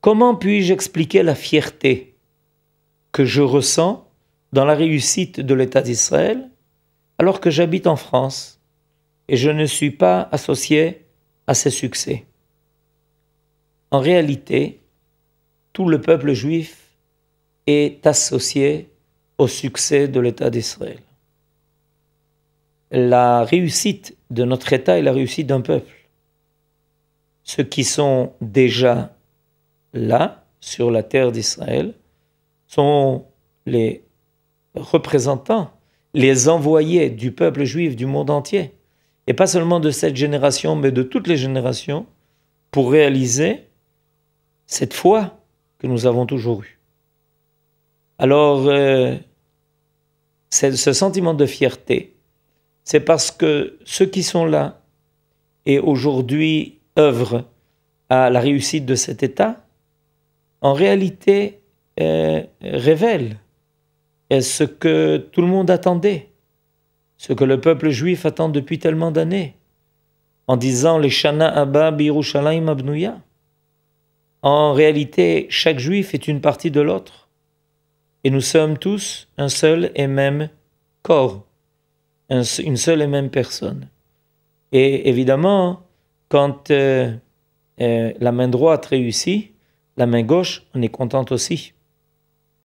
Comment puis-je expliquer la fierté que je ressens dans la réussite de l'État d'Israël alors que j'habite en France et je ne suis pas associé à ses succès En réalité, tout le peuple juif est associé au succès de l'État d'Israël. La réussite de notre État est la réussite d'un peuple. Ceux qui sont déjà là, sur la terre d'Israël, sont les représentants, les envoyés du peuple juif du monde entier, et pas seulement de cette génération, mais de toutes les générations, pour réaliser cette foi que nous avons toujours eue. Alors, euh, ce sentiment de fierté, c'est parce que ceux qui sont là et aujourd'hui œuvrent à la réussite de cet État, en réalité euh, révèle euh, ce que tout le monde attendait, ce que le peuple juif attend depuis tellement d'années, en disant les Shana Abba Birushalayim Abnouya. En réalité, chaque juif est une partie de l'autre, et nous sommes tous un seul et même corps, une seule et même personne. Et évidemment, quand euh, la main droite réussit, la main gauche, on est contente aussi.